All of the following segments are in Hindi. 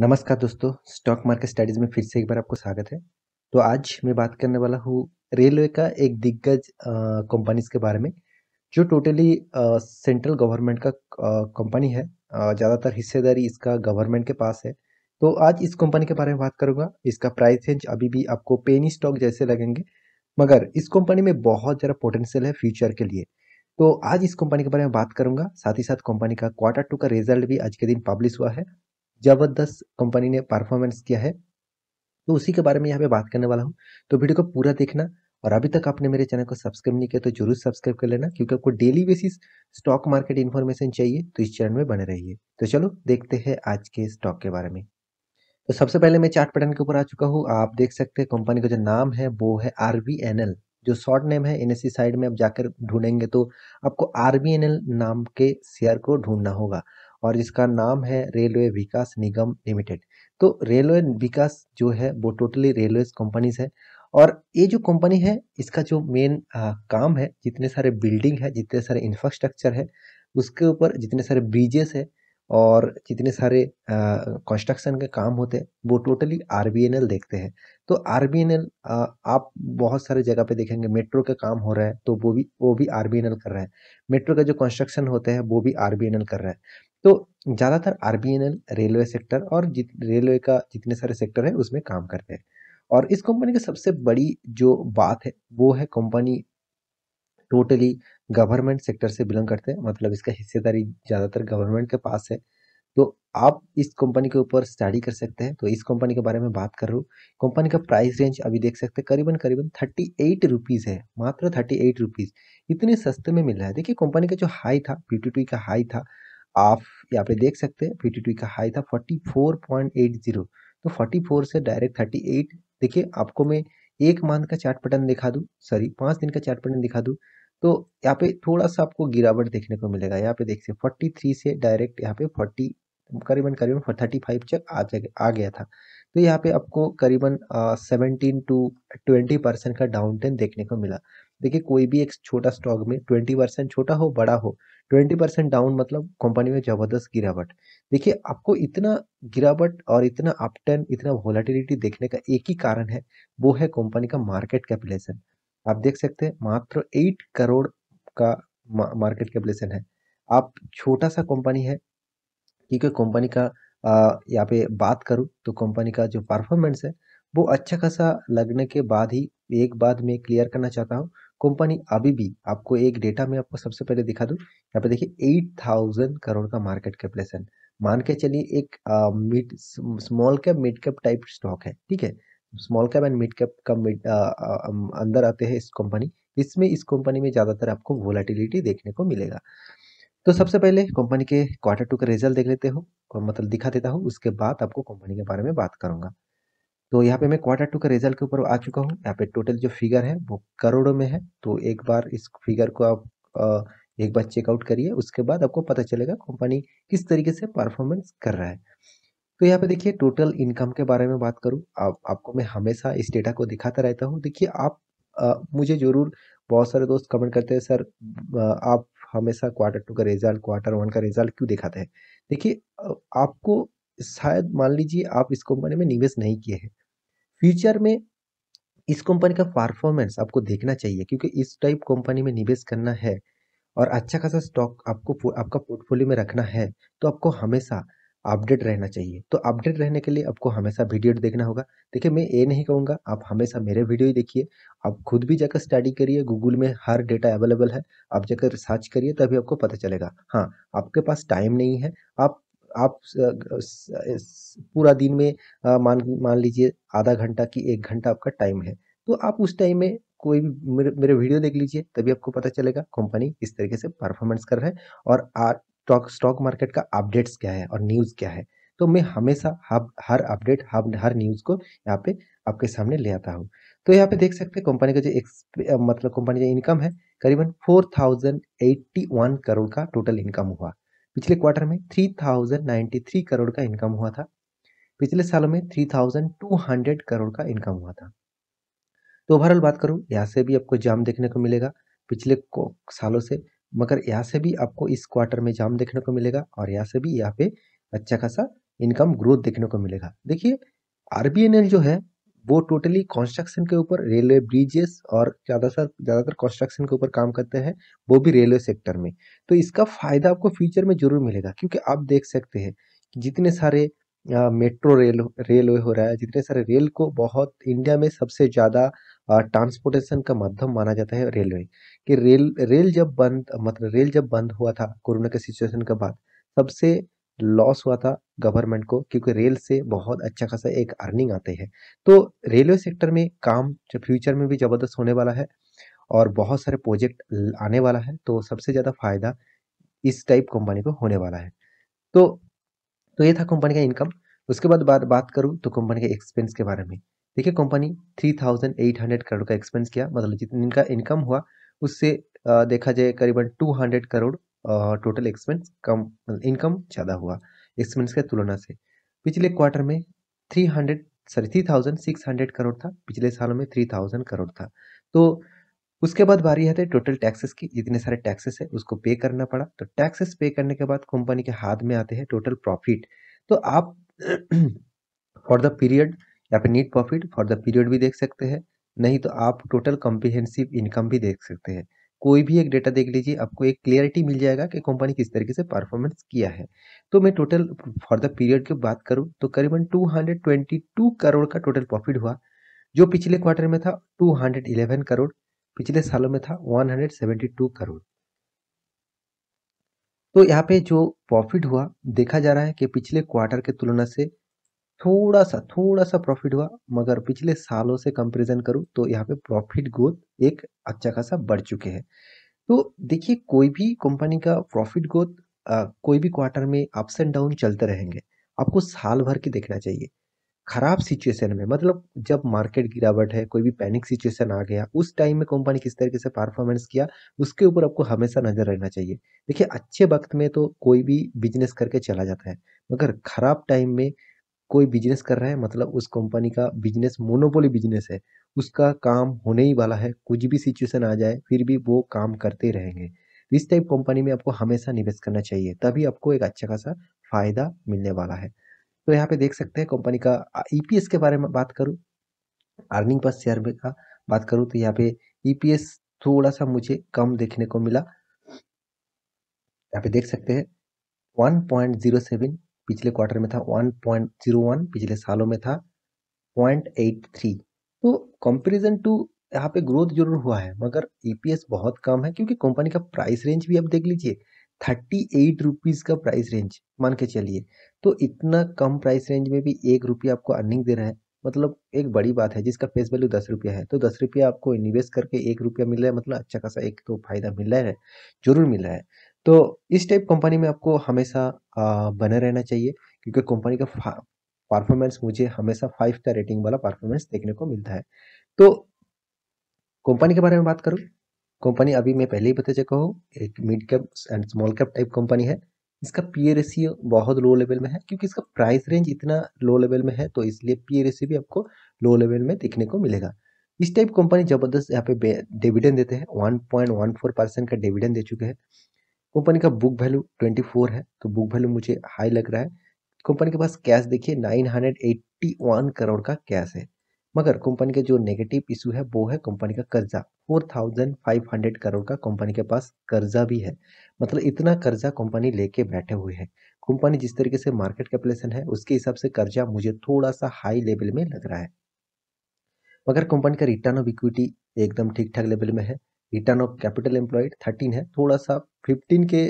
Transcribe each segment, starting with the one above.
नमस्कार दोस्तों स्टॉक मार्केट स्टडीज़ में फिर से एक बार आपको स्वागत है तो आज मैं बात करने वाला हूँ रेलवे का एक दिग्गज कंपनीज के बारे में जो टोटली सेंट्रल गवर्नमेंट का कंपनी है ज़्यादातर हिस्सेदारी इसका गवर्नमेंट के पास है तो आज इस कंपनी के बारे में बात करूँगा इसका प्राइस रेंज अभी भी आपको पेनी स्टॉक जैसे लगेंगे मगर इस कंपनी में बहुत ज़्यादा पोटेंशियल है फ्यूचर के लिए तो आज इस कंपनी के बारे में बात करूंगा साथ ही साथ कंपनी का क्वार्टर टू का रिजल्ट भी आज के दिन पब्लिश हुआ है ज़बरदस्त कंपनी ने परफॉर्मेंस किया है तो उसी के बारे में यहाँ पे बात करने वाला हूँ तो वीडियो को पूरा देखना और अभी तक आपने मेरे चैनल को सब्सक्राइब नहीं किया तो जरूर सब्सक्राइब कर लेना क्योंकि आपको daily basis stock market information चाहिए तो इस चैनल में बने रहिए तो चलो देखते हैं आज के स्टॉक के बारे में तो सबसे पहले मैं चार्ट पैटर्न के ऊपर आ चुका हूँ आप देख सकते हैं कंपनी का जो नाम है वो है आर जो शॉर्ट नेम है एन साइड में आप जाकर ढूंढेंगे तो आपको आर नाम के शेयर को ढूंढना होगा और जिसका नाम है रेलवे विकास निगम लिमिटेड तो रेलवे विकास जो है वो टोटली रेलवे कंपनीज है और ये जो कंपनी है इसका जो मेन काम है जितने सारे बिल्डिंग है जितने सारे इंफ्रास्ट्रक्चर है उसके ऊपर जितने सारे ब्रिजेस है और जितने सारे कंस्ट्रक्शन के काम होते हैं वो टोटली आर देखते हैं तो आर आप बहुत सारे जगह पे देखेंगे मेट्रो का काम हो रहा है तो वो भी वो भी आर कर रहा है मेट्रो का जो कंस्ट्रक्शन होता है वो भी आर कर रहा है तो ज़्यादातर आर रेलवे सेक्टर और जित रेलवे का जितने सारे सेक्टर है उसमें काम करते हैं और इस कंपनी की सबसे बड़ी जो बात है वो है कंपनी टोटली गवर्नमेंट सेक्टर से बिलोंग करते हैं मतलब इसका हिस्सेदारी ज़्यादातर गवर्नमेंट के पास है तो आप इस कंपनी के ऊपर स्टडी कर सकते हैं तो इस कंपनी के बारे में बात कर रहा हूँ कंपनी का प्राइस रेंज अभी देख सकते हैं करीबन करीबन थर्टी एट रुपीज़ है मात्र थर्टी एट रुपीज़ इतने सस्ते में मिल रहा है देखिए कंपनी का जो हाई था पी का हाई था आप यहाँ पे देख सकते हैं पी का हाई था 44.80 तो 44 से डायरेक्ट 38 देखिए आपको मैं एक मंथ का चार्ट पैटर्न दिखा दूँ सॉरी पाँच दिन का चार्ट पैटर्न दिखा दूँ तो यहाँ पे थोड़ा सा आपको गिरावट देखने को मिलेगा यहाँ पे फोर्टी थ्री से डायरेक्ट यहाँ पे फोर्टी करीबन करीबन फाइव तक आ आ गया था तो यहाँ पे आपको करीबन सेवनटीन टू ट्वेंटी परसेंट का डाउन टेन देखने को मिला देखिए कोई भी एक छोटा स्टॉक में ट्वेंटी परसेंट छोटा हो बड़ा हो ट्वेंटी परसेंट डाउन मतलब कंपनी में जबरदस्त गिरावट देखिए आपको इतना गिरावट और इतना अपटर्न इतना वॉलेटिलिटी देखने का एक ही कारण है वो है कंपनी का मार्केट कैपिलेशन आप देख सकते हैं मात्र एट करोड़ का मार्केट कैपिलेशन है आप छोटा सा कंपनी है क्योंकि कंपनी का यहाँ पे बात करूँ तो कंपनी का जो परफॉर्मेंस है वो अच्छा खासा लगने के बाद ही एक बात मैं क्लियर करना चाहता हूँ कंपनी अभी भी आपको एक डेटा में आपको सबसे पहले दिखा दूँ यहाँ पे देखिए एट थाउजेंड करोड़ का मार्केट कैपिटेशन मान के चलिए एक mid small cap mid cap type stock है ठीक है small cap and mid cap का मिड अंदर आते हैं इस कंपनी इसमें इस कंपनी में ज़्यादातर आपको वोलाटिलिटी देखने को मिलेगा तो सबसे पहले कंपनी के क्वार्टर टू का रिजल्ट देख लेते हो मतलब दिखा देता हूँ उसके बाद आपको कंपनी के बारे में बात करूँगा तो यहाँ पे मैं क्वार्टर टू का रिजल्ट के ऊपर आ चुका हूँ यहाँ पे टोटल जो फिगर है वो करोड़ों में है तो एक बार इस फिगर को आप एक बार चेकआउट करिए उसके बाद आपको पता चलेगा कंपनी किस तरीके से परफॉर्मेंस कर रहा है तो यहाँ पे देखिए टोटल इनकम के बारे में बात करूँ आप आपको मैं हमेशा इस डेटा को दिखाता रहता हूँ देखिए आप आ, मुझे ज़रूर बहुत सारे दोस्त कमेंट करते हैं सर आप हमेशा क्वार्टर टू का रिजल्ट क्वार्टर वन का रिजल्ट क्यों दिखाते हैं देखिए आपको शायद मान लीजिए आप इस कंपनी में निवेश नहीं किए हैं फ्यूचर में इस कंपनी का परफॉर्मेंस आपको देखना चाहिए क्योंकि इस टाइप कंपनी में निवेश करना है और अच्छा खासा स्टॉक आपको आपका पोर्टफोलियो में रखना है तो आपको हमेशा अपडेट रहना चाहिए तो अपडेट रहने के लिए आपको हमेशा वीडियो देखना होगा देखिए मैं ये नहीं कहूँगा आप हमेशा मेरे वीडियो ही देखिए आप खुद भी जाकर स्टडी करिए गूगल में हर डेटा अवेलेबल है आप जाकर सर्च करिए तभी आपको पता चलेगा हाँ आपके पास टाइम नहीं है आप आप पूरा दिन में मान मान लीजिए आधा घंटा की एक घंटा आपका टाइम है तो आप उस टाइम में कोई भी मेरे मेरे वीडियो देख लीजिए तभी आपको पता चलेगा कंपनी किस तरीके से परफॉर्मेंस कर रहा है और स्टॉक स्टॉक मार्केट का अपडेट्स क्या है और न्यूज़ क्या है तो मैं हमेशा हब हर अपडेट हब हर न्यूज़ को यहाँ पे आपके सामने ले आता हूँ तो यहाँ पे देख सकते हैं कंपनी का जो मतलब कंपनी का इनकम है करीबन फोर करोड़ का टोटल इनकम हुआ पिछले क्वार्टर में 3093 करोड़ का इनकम हुआ था पिछले साल में 3200 करोड़ का इनकम हुआ था तो ओवरऑल बात करूँ यहाँ से भी आपको जाम देखने को मिलेगा पिछले सालों से मगर यहाँ से भी आपको इस क्वार्टर में जाम देखने को मिलेगा और यहाँ से भी यहाँ पे अच्छा खासा इनकम ग्रोथ देखने को मिलेगा देखिए आर जो है वो टोटली कंस्ट्रक्शन के ऊपर रेलवे ब्रिजेस और ज़्यादातर ज़्यादातर कंस्ट्रक्शन के ऊपर काम करते हैं वो भी रेलवे सेक्टर में तो इसका फ़ायदा आपको फ्यूचर में ज़रूर मिलेगा क्योंकि आप देख सकते हैं कि जितने सारे मेट्रो रेल रेलवे हो रहा है जितने सारे रेल को बहुत इंडिया में सबसे ज़्यादा ट्रांसपोर्टेशन का माध्यम माना जाता है रेलवे कि रेल रेल जब बंद मतलब रेल जब बंद हुआ था कोरोना के सिचुएशन के बाद सबसे लॉस हुआ था गवर्नमेंट को क्योंकि रेल से बहुत अच्छा खासा एक अर्निंग आते हैं तो रेलवे सेक्टर में काम जो फ्यूचर में भी ज़बरदस्त होने वाला है और बहुत सारे प्रोजेक्ट आने वाला है तो सबसे ज़्यादा फायदा इस टाइप कंपनी को होने वाला है तो तो ये था कंपनी का इनकम उसके बाद बात बात करूँ तो कंपनी के एक्सपेंस के बारे में देखिए कंपनी 3,800 करोड़ का एक्सपेंस किया मतलब जितना इनका इनकम हुआ उससे देखा जाए करीबन 200 करोड़ टोटल एक्सपेंस कम इनकम ज़्यादा हुआ एक्सपेंस की तुलना से पिछले क्वार्टर में three hundred sorry three thousand six hundred crore था पिछले सालों में थ्री थाउजेंड करोड़ था तो उसके बाद बारी आते टोटल टैक्सेस की जितने सारे टैक्सेस है उसको पे करना पड़ा तो टैक्सेस पे करने के बाद कंपनी के हाथ में आते हैं टोटल प्रॉफिट तो आप फॉर द पीरियड या फिर net profit for the period भी देख सकते हैं नहीं तो आप टोटल कॉम्प्रिहेंसिव इनकम भी देख सकते हैं कोई भी एक डेटा देख लीजिए आपको एक क्लियरिटी मिल जाएगा कि कंपनी किस तरीके से परफॉर्मेंस किया है तो मैं टोटल फॉर द पीरियड की बात करूँ तो करीबन 222 करोड़ का टोटल प्रॉफिट हुआ जो पिछले क्वार्टर में था 211 करोड़ पिछले सालों में था 172 करोड़ तो यहाँ पे जो प्रॉफिट हुआ देखा जा रहा है कि पिछले क्वार्टर के तुलना से थोड़ा सा थोड़ा सा प्रॉफिट हुआ मगर पिछले सालों से कंपेरिजन करूँ तो यहाँ पे प्रॉफिट ग्रोथ एक अच्छा खासा बढ़ चुके हैं तो देखिए कोई भी कंपनी का प्रॉफिट ग्रोथ कोई भी क्वार्टर में अप्स एंड डाउन चलते रहेंगे आपको साल भर के देखना चाहिए खराब सिचुएशन में मतलब जब मार्केट गिरावट है कोई भी पैनिक सिचुएशन आ गया उस टाइम में कंपनी किस तरीके से परफॉर्मेंस किया उसके ऊपर आपको हमेशा नज़र रहना चाहिए देखिए अच्छे वक्त में तो कोई भी बिजनेस करके चला जाता है मगर खराब टाइम में कोई बिजनेस कर रहा है मतलब उस कंपनी का बिजनेस मोनोपोली बिजनेस है उसका काम होने ही वाला है कुछ भी सिचुएशन आ जाए फिर भी वो काम करते रहेंगे इस टाइप कंपनी में आपको हमेशा निवेश करना चाहिए तभी आपको एक अच्छा खासा फायदा मिलने वाला है तो यहाँ पे देख सकते हैं कंपनी का ईपीएस e के बारे में बात करूँ अर्निंग पर शेयर का बात करूँ तो यहाँ पे ईपीएस e थोड़ा सा मुझे कम देखने को मिला यहाँ पे देख सकते हैं वन पिछले क्वार्टर में था 1.01 पिछले सालों में था 0.83 तो कंपैरिजन टू यहाँ पे ग्रोथ जरूर हुआ है मगर ईपीएस e बहुत कम है क्योंकि कंपनी का प्राइस रेंज भी आप देख लीजिए थर्टी एट रुपीज़ का प्राइस रेंज मान के चलिए तो इतना कम प्राइस रेंज में भी एक रुपया आपको अर्निंग दे रहा है मतलब एक बड़ी बात है जिसका फेस वैल्यू दस रुपया है तो दस रुपया आपको निवेश करके एक रुपया मिल रहा है मतलब अच्छा खासा एक तो फायदा मिल रहा है जरूर मिल रहा है तो इस टाइप कंपनी में आपको हमेशा बने रहना चाहिए क्योंकि कंपनी का परफॉर्मेंस मुझे हमेशा फाइव स्टार रेटिंग वाला परफॉर्मेंस देखने को मिलता है तो कंपनी के बारे में बात करूँ कंपनी अभी मैं पहले ही बता चुका हूँ एक mid cap and small cap type company है इसका पी रेशियो बहुत लो लेवल में है क्योंकि इसका प्राइस रेंज इतना लो लेवल में है तो इसलिए पी रेशियो भी आपको लो लेवल में देखने को मिलेगा इस टाइप कंपनी जबरदस्त यहाँ पे डिविडेंड देते हैं 1.14 परसेंट का डिविडेंड दे चुके हैं कंपनी का बुक वैल्यू ट्वेंटी फोर है तो बुक वैल्यू मुझे हाई लग रहा है कंपनी के पास कैश देखिए nine hundred eighty one crore का कैश है मगर कंपनी के जो नेगेटिव इशू है वो है कंपनी का कर्जा four thousand five hundred crore का कंपनी के पास कर्जा भी है मतलब इतना कर्जा कंपनी लेके बैठे हुए है कंपनी जिस तरीके से मार्केट कैपिलेशन है उसके हिसाब से कर्जा मुझे थोड़ा सा हाई लेवल में लग रहा है मगर कंपनी का रिटर्न ऑफ इक्विटी एकदम ठीक ठाक लेवल में है return of capital employed thirteen है थोड़ा सा फिफ्टीन के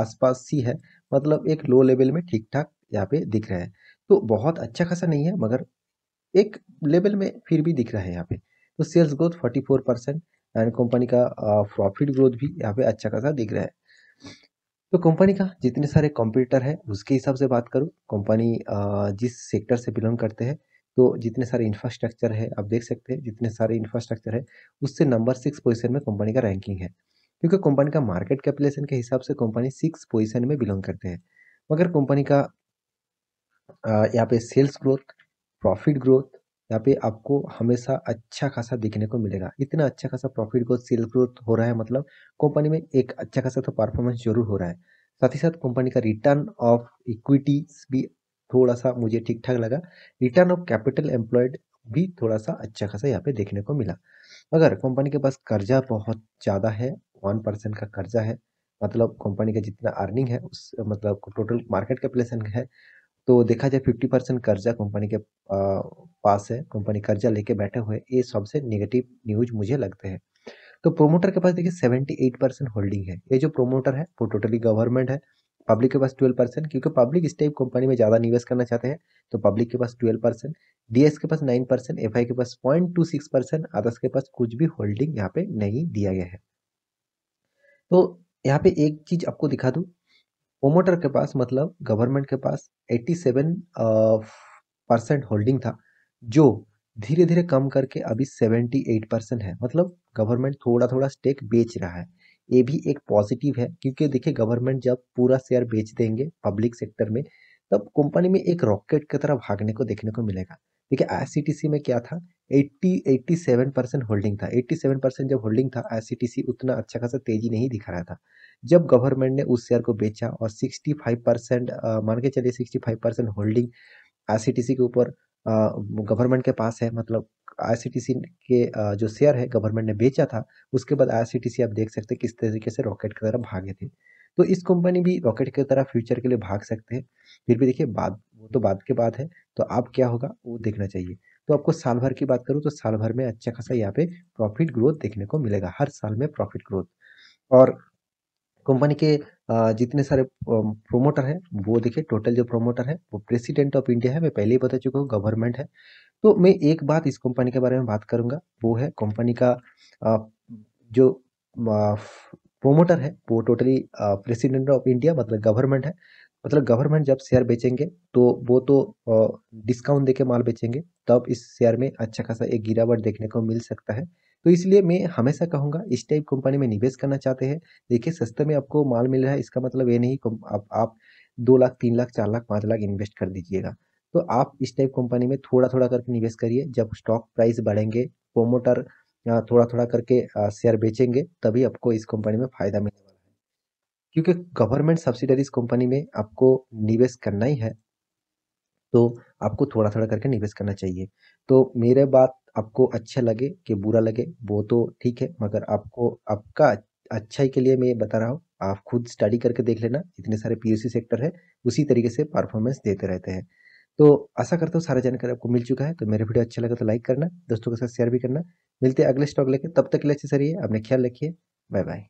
आसपास सी है मतलब एक लो लेवल में ठीक ठाक यहाँ पे दिख रहा है तो बहुत अच्छा खासा नहीं है मगर एक लेवल में फिर भी दिख रहा है यहाँ पे तो sales growth forty four percent and company का प्रॉफिट ग्रोथ भी यहाँ पे अच्छा खासा दिख रहा है तो कंपनी का जितने सारे कॉम्पिटिटर है उसके हिसाब से बात करूँ कंपनी जिस सेक्टर से बिलोंग करते हैं तो जितने सारे इंफ्रास्ट्रक्चर है आप देख सकते हैं जितने सारे इंफ्रास्ट्रक्चर है उससे नंबर सिक्स पोजिशन में कंपनी का रैंकिंग है क्योंकि कंपनी का मार्केट कैपिटलेशन के हिसाब से कंपनी सिक्स पोजिशन में बिलोंग करते हैं मगर कंपनी का यहाँ पे सेल्स ग्रोथ प्रॉफिट ग्रोथ यहाँ पे आपको हमेशा अच्छा खासा देखने को मिलेगा इतना अच्छा खासा प्रॉफिट ग्रोथ सेल्स ग्रोथ हो रहा है मतलब कंपनी में एक अच्छा खासा तो परफॉर्मेंस जरूर हो रहा है साथ ही साथ कंपनी का रिटर्न ऑफ इक्विटीज भी थोड़ा सा मुझे ठीक ठाक लगा रिटर्न ऑफ कैपिटल एम्प्लॉयड भी थोड़ा सा अच्छा खासा यहाँ पे देखने को मिला अगर कंपनी के पास कर्जा बहुत ज़्यादा है वन परसेंट का कर्जा है मतलब कंपनी का जितना अर्निंग है उस मतलब टोटल मार्केट कैपिटेशन है तो देखा जाए फिफ्टी परसेंट कर्जा कंपनी के पास है कंपनी कर्जा लेके बैठे हुए ये सबसे नेगेटिव न्यूज मुझे लगते हैं तो प्रोमोटर के पास देखिए सेवेंटी एट परसेंट होल्डिंग है ये जो प्रोमोटर है वो टोटली गवर्नमेंट है पब्लिक के पास ट्वेल्व परसेंट क्योंकि पब्लिक इस टाइप कंपनी में ज़्यादा निवेश करना चाहते हैं तो पब्लिक के पास ट्वेल्व परसेंट डीएस के पास नाइन परसेंट एफ के पास point two six percent others के पास कुछ भी होल्डिंग यहाँ पे नहीं दिया गया है तो यहाँ पे एक चीज आपको दिखा दूँ प्रोमोटर के पास मतलब गवर्नमेंट के पास एट्टी होल्डिंग था जो धीरे धीरे कम करके अभी सेवेंटी है मतलब गवर्नमेंट थोड़ा थोड़ा स्टेक बेच रहा है ये भी एक पॉजिटिव है क्योंकि देखिए गवर्नमेंट जब पूरा शेयर बेच देंगे पब्लिक सेक्टर में तब कंपनी में एक रॉकेट की तरह भागने को देखने को मिलेगा देखिए आई में क्या था 80 87 परसेंट होल्डिंग था 87 परसेंट जब होल्डिंग था आई उतना अच्छा खासा तेजी नहीं दिखा रहा था जब गवर्नमेंट ने उस शेयर को बेचा और 65 परसेंट मान के चलिए 65 परसेंट होल्डिंग आई के ऊपर गवर्नमेंट के पास है मतलब आईआरसीटीसी के जो शेयर है गवर्नमेंट ने बेचा था उसके बाद आईआरसीटीसी आप देख सकते हैं किस तरीके से रॉकेट की तरफ भागे थे तो इस कंपनी भी रॉकेट की तरह फ्यूचर के लिए भाग सकते हैं फिर भी देखिए बाद वो तो बाद के बाद है तो आप क्या होगा वो देखना चाहिए तो आपको साल भर की बात करूँ तो साल भर में अच्छा खासा यहाँ पे प्रॉफिट ग्रोथ देखने को मिलेगा हर साल में प्रॉफिट ग्रोथ और कंपनी के जितने सारे प्रोमोटर हैं वो देखिए टोटल जो प्रोमोटर है वो प्रेसिडेंट ऑफ इंडिया है मैं पहले ही बता चुका हूँ गवर्नमेंट है तो मैं एक बात इस कंपनी के बारे में बात करूँगा वो है कंपनी का जो प्रोमोटर है वो टोटली प्रेसिडेंट ऑफ इंडिया मतलब गवर्नमेंट है मतलब गवर्नमेंट जब शेयर बेचेंगे तो वो तो डिस्काउंट देके माल बेचेंगे तब इस शेयर में अच्छा खासा एक गिरावट देखने को मिल सकता है तो इसलिए मैं हमेशा कहूँगा इस टाइप कंपनी में निवेश करना चाहते हैं देखिए सस्ते में आपको माल मिल रहा है इसका मतलब ये नहीं आप, आप दो लाख तीन लाख चार लाख पाँच लाख इन्वेस्ट कर दीजिएगा तो आप इस टाइप कंपनी में थोड़ा थोड़ा करके निवेश करिए जब स्टॉक प्राइस बढ़ेंगे प्रोमोटर थोड़ा थोड़ा करके शेयर बेचेंगे तभी आपको इस कंपनी में फ़ायदा मिलने वाला है क्योंकि गवर्नमेंट सब्सिडरी कंपनी में आपको निवेश करना ही है तो आपको थोड़ा थोड़ा करके निवेश करना चाहिए तो मेरे बात आपको अच्छा लगे कि बुरा लगे वो तो ठीक है मगर आपको आपका अच्छाई के लिए मैं बता रहा हूँ आप खुद स्टडी करके देख लेना इतने सारे पीयूसी सेक्टर है उसी तरीके से परफॉर्मेंस देते रहते हैं तो आशा करता हूँ सारा जानकारी आपको मिल चुका है तो मेरा वीडियो अच्छा लगा तो लाइक करना दोस्तों के साथ शेयर भी करना मिलते हैं अगले स्टॉक लेके तब तक के लिए अच्छे ये अपने ख्याल रखिए बाय बाय